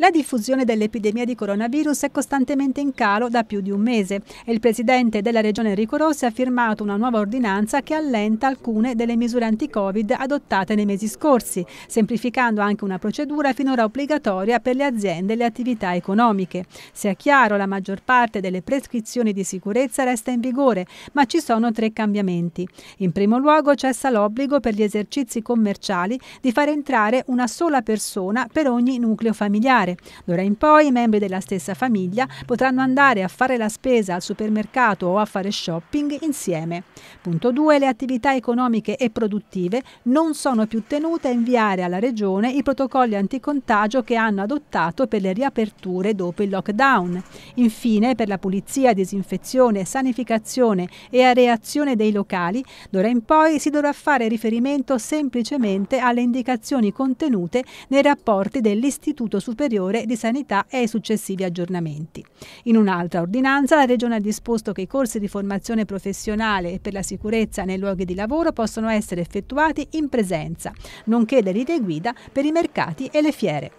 La diffusione dell'epidemia di coronavirus è costantemente in calo da più di un mese e il presidente della regione Enrico Rossi ha firmato una nuova ordinanza che allenta alcune delle misure anti-Covid adottate nei mesi scorsi, semplificando anche una procedura finora obbligatoria per le aziende e le attività economiche. Sia chiaro, la maggior parte delle prescrizioni di sicurezza resta in vigore, ma ci sono tre cambiamenti. In primo luogo cessa l'obbligo per gli esercizi commerciali di far entrare una sola persona per ogni nucleo familiare alimentare. D'ora in poi i membri della stessa famiglia potranno andare a fare la spesa al supermercato o a fare shopping insieme. Punto 2. Le attività economiche e produttive non sono più tenute a inviare alla Regione i protocolli anticontagio che hanno adottato per le riaperture dopo il lockdown. Infine, per la pulizia, disinfezione, sanificazione e areazione dei locali, d'ora in poi si dovrà fare riferimento semplicemente alle indicazioni contenute nei rapporti dell'Istituto Superiore Superiore di Sanità e ai successivi aggiornamenti. In un'altra ordinanza la Regione ha disposto che i corsi di formazione professionale e per la sicurezza nei luoghi di lavoro possono essere effettuati in presenza, nonché le linee guida per i mercati e le fiere.